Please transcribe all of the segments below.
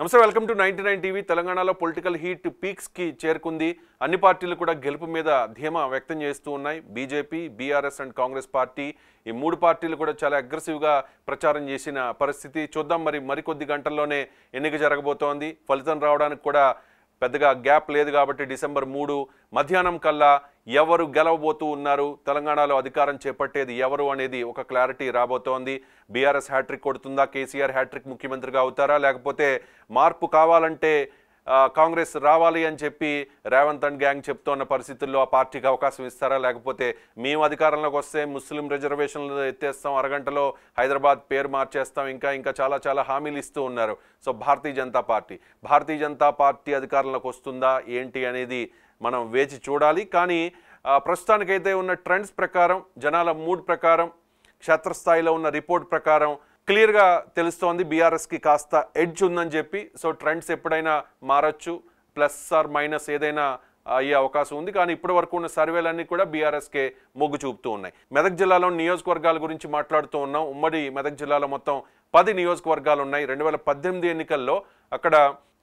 నమస్తే welcome to ninety nine TV తెలంగాణలో political heat పీక్స్కి చేరుకుంది అన్ని పార్టీలు కూడా గెలుపు మీద ధీమా వ్యక్తం చేస్తూ ఉన్నాయి BJP BRS and Congress party ఈ మూడు పార్టీలు కూడా చాలా అగ్రెసివ్గా ప్రచారం చేసిన పరిస్థితి చూద్దాం మరి మరికొద్ది గంటల్లోనే ఎన్నిక జరగబోతోంది ఫలితం రావడానికి కూడా పెద్దగా గ్యాప్ లేదు కాబట్టి డిసెంబర్ మూడు మధ్యాహ్నం కల్లా ఎవరు గెలవబోతూ ఉన్నారు తెలంగాణలో అధికారం చేపట్టేది ఎవరు అనేది ఒక క్లారిటీ రాబోతోంది బీఆర్ఎస్ హ్యాట్రిక్ కొడుతుందా కేసీఆర్ హ్యాట్రిక్ ముఖ్యమంత్రిగా అవుతారా లేకపోతే మార్పు కావాలంటే కాంగ్రెస్ రావాలి అని చెప్పి రేవంత్ అండ్ గ్యాంగ్ చెప్తున్న పరిస్థితుల్లో ఆ పార్టీకి అవకాశం ఇస్తారా లేకపోతే మేము అధికారంలోకి వస్తే ముస్లిం రిజర్వేషన్లు ఎత్తేస్తాం అరగంటలో హైదరాబాద్ పేరు మార్చేస్తాం ఇంకా ఇంకా చాలా చాలా హామీలు ఇస్తూ ఉన్నారు so Bharatiya Janata party Bharatiya Janata party అధికారంలోకి వస్తుందా ఏంటి అనేది మనం వేచి చూడాలి కానీ ప్రస్తుతానికైతే ఉన్న ట్రెండ్స్ ప్రకారం జనాల మూడ్ ప్రకారం క్షేత్రస్థాయిలో ఉన్న రిపోర్ట్ ప్రకారం క్లియర్గా తెలుస్తోంది బీఆర్ఎస్కి కాస్త ఎడ్జ్ ఉందని చెప్పి సో ట్రెండ్స్ ఎప్పుడైనా మారచ్చు ప్లస్ ఆర్ మైనస్ ఏదైనా అయ్యే అవకాశం ఉంది కానీ ఇప్పటి వరకు ఉన్న సర్వేలన్నీ కూడా బీఆర్ఎస్కే మొగ్గు చూపుతూ ఉన్నాయి మెదక్ జిల్లాలో నియోజకవర్గాల గురించి మాట్లాడుతూ ఉన్నాం ఉమ్మడి మెదక్ జిల్లాలో మొత్తం పది నియోజకవర్గాలు ఉన్నాయి రెండు వేల పద్దెనిమిది ఎన్నికల్లో అక్కడ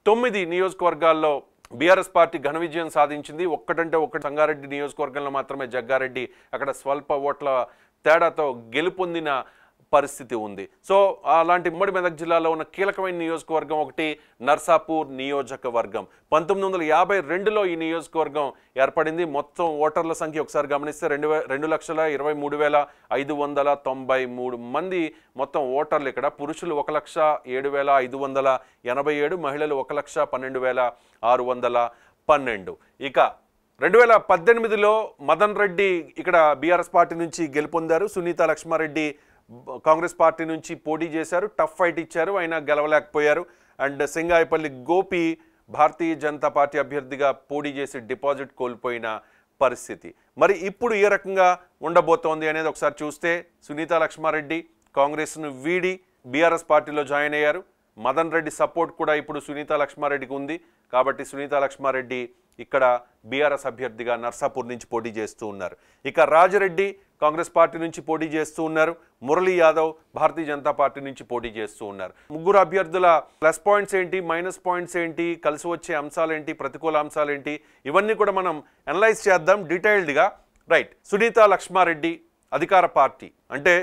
తొమ్మిది నియోజకవర్గాల్లో బీఆర్ఎస్ పార్టీ ఘన విజయం సాధించింది ఒక్కటంటే ఒక్కటి సంగారెడ్డి నియోజకవర్గంలో మాత్రమే జగ్గారెడ్డి అక్కడ స్వల్ప ఓట్ల తేడాతో గెలుపొందిన పరిస్థితి ఉంది సో అలాంటి ఉమ్మడి మెదక్ జిల్లాలో ఉన్న కీలకమైన నియోజకవర్గం ఒకటి నర్సాపూర్ నియోజకవర్గం పంతొమ్మిది వందల యాభై రెండులో ఈ నియోజకవర్గం ఏర్పడింది మొత్తం ఓటర్ల సంఖ్య ఒకసారి గమనిస్తే రెండు రెండు లక్షల ఇరవై మూడు వేల ఐదు వందల తొంభై మూడు మంది మొత్తం ఓటర్లు ఇక్కడ పురుషులు ఒక లక్ష ఏడు వేల ఐదు వందల ఎనభై ఏడు మహిళలు ఒక లక్ష పన్నెండు వేల ఆరు వందల పన్నెండు ఇక రెండు వేల పద్దెనిమిదిలో మదన్ రెడ్డి ఇక్కడ బీఆర్ఎస్ పార్టీ నుంచి గెలుపొందారు సునీత లక్ష్మారెడ్డి కాంగ్రెస్ పార్టీ నుంచి పోటీ చేశారు టఫ్ ఫైట్ ఇచ్చారు అయినా గెలవలేకపోయారు అండ్ సింగాయపల్లి గోపి భారతీయ జనతా పార్టీ అభ్యర్థిగా పోటీ చేసి డిపాజిట్ కోల్పోయిన పరిస్థితి మరి ఇప్పుడు ఏ రకంగా ఉండబోతోంది అనేది ఒకసారి చూస్తే సునీత లక్ష్మారెడ్డి కాంగ్రెస్ను వీడి బీఆర్ఎస్ పార్టీలో జాయిన్ అయ్యారు మదన్ రెడ్డి సపోర్ట్ కూడా ఇప్పుడు సునీత లక్ష్మారెడ్డికి ఉంది కాబట్టి సునీత లక్ష్మారెడ్డి ఇక్కడ బీఆర్ఎస్ అభ్యర్థిగా నర్సాపూర్ నుంచి పోటీ చేస్తూ ఉన్నారు ఇక రాజరెడ్డి కాంగ్రెస్ పార్టీ నుంచి పోటీ చేస్తూ ఉన్నారు మురళీ యాదవ్ భారతీయ జనతా పార్టీ నుంచి పోటీ చేస్తూ ఉన్నారు ముగ్గురు అభ్యర్థుల ప్లస్ పాయింట్స్ ఏంటి మైనస్ పాయింట్స్ ఏంటి కలిసి వచ్చే అంశాలేంటి ప్రతికూల అంశాలేంటి ఇవన్నీ కూడా మనం అనలైజ్ చేద్దాం డీటెయిల్డ్గా రైట్ సునీత లక్ష్మారెడ్డి అధికార పార్టీ అంటే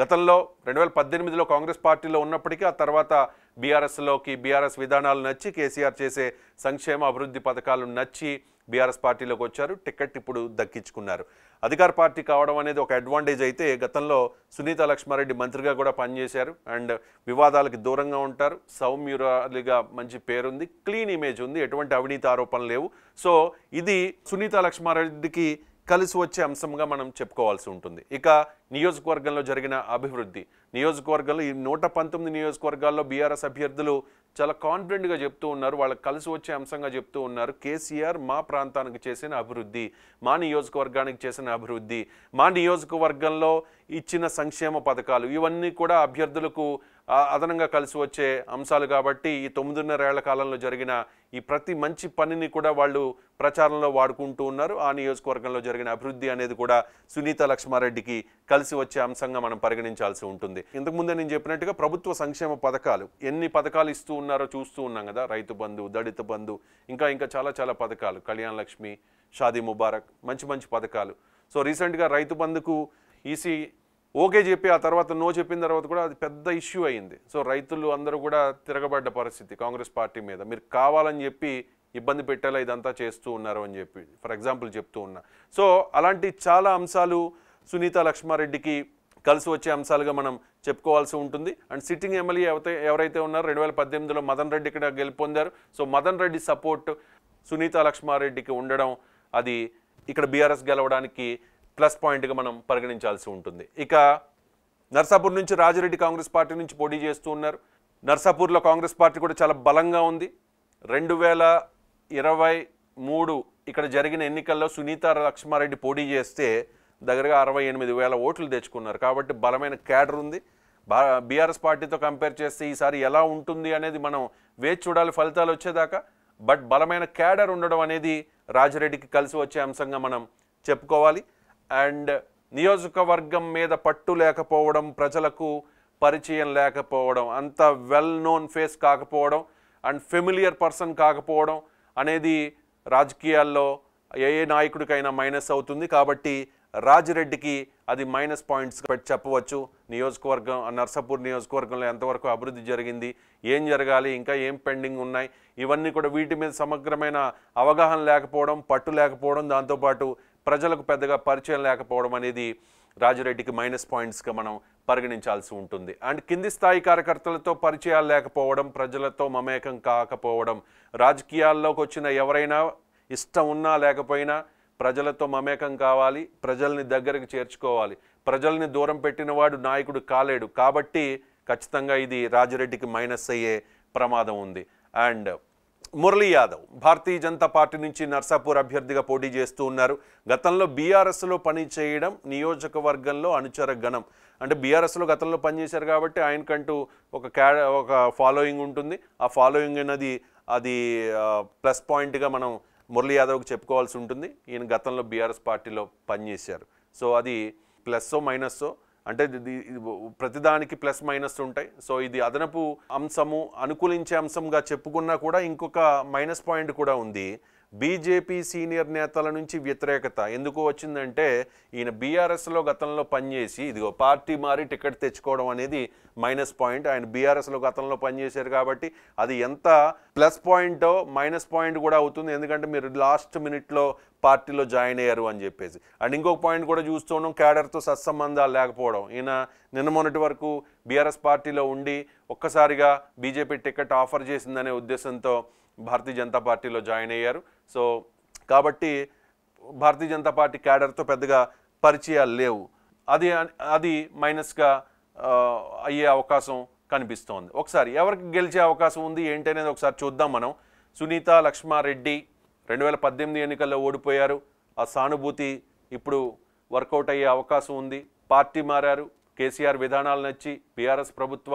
గతంలో రెండు వేల పద్దెనిమిదిలో కాంగ్రెస్ పార్టీలో ఉన్నప్పటికీ ఆ తర్వాత బీఆర్ఎస్లోకి బీఆర్ఎస్ విధానాలు నచ్చి కేసీఆర్ చేసే సంక్షేమ అభివృద్ధి పథకాలు నచ్చి బీఆర్ఎస్ పార్టీలోకి వచ్చారు టికెట్ ఇప్పుడు దక్కించుకున్నారు అధికార పార్టీ కావడం అనేది ఒక అడ్వాంటేజ్ అయితే గతంలో సునీత లక్ష్మారెడ్డి మంత్రిగా కూడా పనిచేశారు అండ్ వివాదాలకు దూరంగా ఉంటారు సౌమ్యురాలిగా మంచి పేరుంది క్లీన్ ఇమేజ్ ఉంది ఎటువంటి అవినీతి ఆరోపణలు లేవు సో ఇది సునీత లక్ష్మారెడ్డికి కలిసి వచ్చే అంశంగా మనం చెప్పుకోవాల్సి ఉంటుంది ఇక నియోజకవర్గంలో జరిగిన అభివృద్ధి నియోజకవర్గంలో ఈ నూట పంతొమ్మిది నియోజకవర్గాల్లో బీఆర్ఎస్ అభ్యర్థులు చాలా కాన్ఫిడెంట్గా చెప్తూ ఉన్నారు వాళ్ళకి కలిసి వచ్చే అంశంగా చెప్తూ ఉన్నారు కేసీఆర్ మా ప్రాంతానికి చేసిన అభివృద్ధి మా నియోజకవర్గానికి చేసిన అభివృద్ధి మా నియోజకవర్గంలో ఇచ్చిన సంక్షేమ పథకాలు ఇవన్నీ కూడా అభ్యర్థులకు అదనంగా కలిసి వచ్చే అంశాలు కాబట్టి ఈ తొమ్మిదిన్నరేళ్ల కాలంలో జరిగిన ఈ ప్రతి మంచి పనిని కూడా వాళ్ళు ప్రచారంలో వాడుకుంటూ ఉన్నారు ఆ నియోజకవర్గంలో జరిగిన అభివృద్ధి అనేది కూడా సునీత లక్ష్మారెడ్డికి కలిసి వచ్చే అంశంగా మనం పరిగణించాల్సి ఉంటుంది ఇంతకుముందే నేను చెప్పినట్టుగా ప్రభుత్వ సంక్షేమ పథకాలు ఎన్ని పథకాలు ఇస్తూ ఉన్నారో చూస్తూ ఉన్నాం కదా రైతు బంధు దళిత బంధు ఇంకా ఇంకా చాలా చాలా పథకాలు కళ్యాణ్ లక్ష్మి షాదీ ముబారక్ మంచి మంచి పథకాలు సో రీసెంట్గా రైతు బంధుకు ఈసీ ఓకే చెప్పి ఆ తర్వాత నో చెప్పిన తర్వాత కూడా అది పెద్ద ఇష్యూ అయింది సో రైతులు అందరూ కూడా తిరగబడ్డ పరిస్థితి కాంగ్రెస్ పార్టీ మీద మీరు కావాలని చెప్పి ఇబ్బంది పెట్టేలా ఇదంతా చేస్తూ ఉన్నారు అని చెప్పి ఫర్ ఎగ్జాంపుల్ చెప్తూ ఉన్నా సో అలాంటి చాలా అంశాలు సునీత లక్ష్మారెడ్డికి కలిసి వచ్చే అంశాలుగా మనం చెప్పుకోవాల్సి ఉంటుంది అండ్ సిట్టింగ్ ఎమ్మెల్యే ఎవరైతే ఎవరైతే ఉన్నారో రెండు వేల పద్దెనిమిదిలో మదన్ రెడ్డి ఇక్కడ గెలుపొందారు సో మదన్ రెడ్డి సపోర్ట్ సునీత లక్ష్మారెడ్డికి ఉండడం అది ఇక్కడ బీఆర్ఎస్ గెలవడానికి ప్లస్ పాయింట్గా మనం పరిగణించాల్సి ఉంటుంది ఇక నర్సాపూర్ నుంచి రాజరెడ్డి కాంగ్రెస్ పార్టీ నుంచి పోటీ చేస్తూ ఉన్నారు నర్సాపూర్లో కాంగ్రెస్ పార్టీ కూడా చాలా బలంగా ఉంది రెండు వేల ఇరవై మూడు ఇక్కడ జరిగిన ఎన్నికల్లో సునీత లక్ష్మారెడ్డి పోటీ చేస్తే దగ్గరగా అరవై ఎనిమిది వేల ఓట్లు తెచ్చుకున్నారు కాబట్టి బలమైన క్యాడర్ ఉంది బీఆర్ఎస్ పార్టీతో కంపేర్ చేస్తే ఈసారి ఎలా ఉంటుంది అనేది మనం వేచి చూడాలి ఫలితాలు వచ్చేదాకా బట్ బలమైన క్యాడర్ ఉండడం అనేది రాజరెడ్డికి కలిసి వచ్చే అంశంగా మనం చెప్పుకోవాలి అండ్ నియోజకవర్గం మీద పట్టు లేకపోవడం ప్రజలకు పరిచయం లేకపోవడం అంత వెల్ నోన్ ఫేస్ కాకపోవడం అండ్ ఫెమిలియర్ పర్సన్ కాకపోవడం అనేది రాజకీయాల్లో ఏ నాయకుడికైనా మైనస్ అవుతుంది కాబట్టి రాజిరెడ్డికి అది మైనస్ పాయింట్స్ చెప్పవచ్చు నియోజకవర్గం నర్సాపూర్ నియోజకవర్గంలో ఎంతవరకు అభివృద్ధి జరిగింది ఏం జరగాలి ఇంకా ఏం పెండింగ్ ఉన్నాయి ఇవన్నీ కూడా వీటి మీద సమగ్రమైన అవగాహన లేకపోవడం పట్టు లేకపోవడం దాంతోపాటు ప్రజలకు పెద్దగా పరిచయం లేకపోవడం అనేది రాజరెడ్డికి మైనస్ పాయింట్స్గా మనం పరిగణించాల్సి ఉంటుంది అండ్ కింది స్థాయి కార్యకర్తలతో పరిచయాలు లేకపోవడం ప్రజలతో మమేకం కాకపోవడం రాజకీయాల్లోకి వచ్చిన ఎవరైనా ఇష్టం ఉన్నా లేకపోయినా ప్రజలతో మమేకం కావాలి ప్రజల్ని దగ్గరికి చేర్చుకోవాలి ప్రజల్ని దూరం పెట్టినవాడు నాయకుడు కాలేడు కాబట్టి ఖచ్చితంగా ఇది రాజరెడ్డికి మైనస్ అయ్యే ప్రమాదం ఉంది అండ్ మురళీ యాదవ్ భారతీయ జనతా పార్టీ నుంచి నర్సాపూర్ అభ్యర్థిగా పోటీ చేస్తూ ఉన్నారు గతంలో బీఆర్ఎస్లో పనిచేయడం నియోజకవర్గంలో అనుచర గణం అంటే బీఆర్ఎస్లో గతంలో పనిచేశారు కాబట్టి ఆయనకంటూ ఒక క్యా ఒక ఫాలోయింగ్ ఉంటుంది ఆ ఫాలోయింగ్ అనేది అది ప్లస్ పాయింట్గా మనం మురళీ యాదవ్కి చెప్పుకోవాల్సి ఉంటుంది ఈయన గతంలో బీఆర్ఎస్ పార్టీలో పనిచేశారు సో అది ప్లస్సో మైనస్సో అంటే ప్రతిదానికి ప్లస్ మైనస్ ఉంటాయి సో ఇది అదనపు అంశము అనుకూలించే అంశంగా చెప్పుకున్నా కూడా ఇంకొక మైనస్ పాయింట్ కూడా ఉంది బీజేపీ సీనియర్ నేతల నుంచి వ్యతిరేకత ఎందుకు వచ్చిందంటే ఈయన బీఆర్ఎస్లో గతంలో పనిచేసి ఇదిగో పార్టీ మారి టికెట్ తెచ్చుకోవడం అనేది మైనస్ పాయింట్ ఆయన బీఆర్ఎస్లో గతంలో పనిచేశారు కాబట్టి అది ఎంత ప్లస్ పాయింటో మైనస్ పాయింట్ కూడా అవుతుంది ఎందుకంటే మీరు లాస్ట్ మినిట్లో పార్టీలో జాయిన్ అయ్యారు అని చెప్పేసి అండ్ ఇంకొక పాయింట్ కూడా చూస్తున్నాం క్యాడర్తో సత్సంబంధాలు లేకపోవడం ఈయన నిన్న మొన్నటి వరకు బీఆర్ఎస్ పార్టీలో ఉండి ఒక్కసారిగా బీజేపీ టికెట్ ఆఫర్ చేసిందనే ఉద్దేశంతో భారతీయ జనతా పార్టీలో జాయిన్ అయ్యారు సో కాబట్టి భారతీయ జనతా పార్టీ క్యాడర్తో పెద్దగా పరిచయాలు లేవు అది అది మైనస్గా అయ్యే అవకాశం కనిపిస్తోంది ఒకసారి ఎవరికి గెలిచే అవకాశం ఉంది ఏంటి అనేది ఒకసారి చూద్దాం మనం సునీత లక్ష్మారెడ్డి రెండు వేల పద్దెనిమిది ఎన్నికల్లో ఓడిపోయారు ఆ సానుభూతి ఇప్పుడు వర్కౌట్ అయ్యే అవకాశం ఉంది పార్టీ మారారు కేసీఆర్ విధానాలు నచ్చి బీఆర్ఎస్ ప్రభుత్వ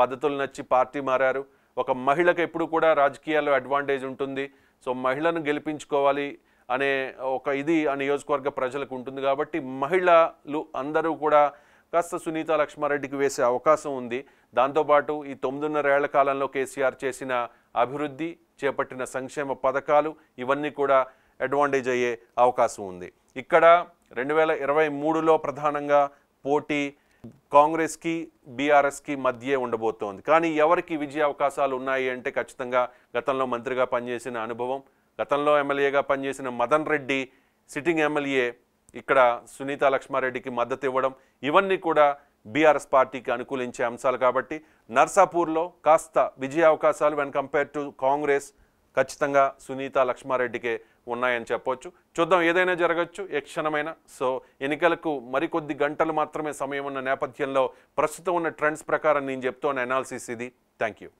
పద్ధతులు నచ్చి పార్టీ మారారు ఒక మహిళకు ఎప్పుడు కూడా రాజకీయాల్లో అడ్వాంటేజ్ ఉంటుంది సో మహిళను గెలిపించుకోవాలి అనే ఒక ఇది ఆ నియోజకవర్గ ప్రజలకు ఉంటుంది కాబట్టి మహిళలు అందరూ కూడా కాస్త సునీత లక్ష్మారెడ్డికి వేసే అవకాశం ఉంది దాంతోపాటు ఈ తొమ్మిదిన్నరేళ్ల కాలంలో కేసీఆర్ చేసిన అభివృద్ధి చేపట్టిన సంక్షేమ పథకాలు ఇవన్నీ కూడా అడ్వాంటేజ్ అయ్యే అవకాశం ఉంది ఇక్కడ రెండు వేల ఇరవై మూడులో ప్రధానంగా పోటీ కాంగ్రెస్కి బీఆర్ఎస్కి మధ్యే ఉండబోతోంది కానీ ఎవరికి విజయ అవకాశాలు ఉన్నాయి అంటే ఖచ్చితంగా గతంలో మంత్రిగా పనిచేసిన అనుభవం గతంలో ఎమ్మెల్యేగా పనిచేసిన మదన్ రెడ్డి సిట్టింగ్ ఎమ్మెల్యే ఇక్కడ సునీత లక్ష్మారెడ్డికి మద్దతు ఇవ్వడం ఇవన్నీ కూడా బీఆర్ఎస్ పార్టీకి అనుకూలించే అంశాలు కాబట్టి నర్సాపూర్లో కాస్త విజయ అవకాశాలు వెన్ కంపేర్ టు కాంగ్రెస్ ఖచ్చితంగా సునీత లక్ష్మారెడ్డికే ఉన్నాయని చెప్పొచ్చు చూద్దాం ఏదైనా జరగచ్చు ఏ సో ఎన్నికలకు మరికొద్ది గంటలు మాత్రమే సమయం ఉన్న నేపథ్యంలో ప్రస్తుతం ఉన్న ట్రెండ్స్ ప్రకారం నేను చెప్తున్న అనాలిసిస్ ఇది థ్యాంక్ యూ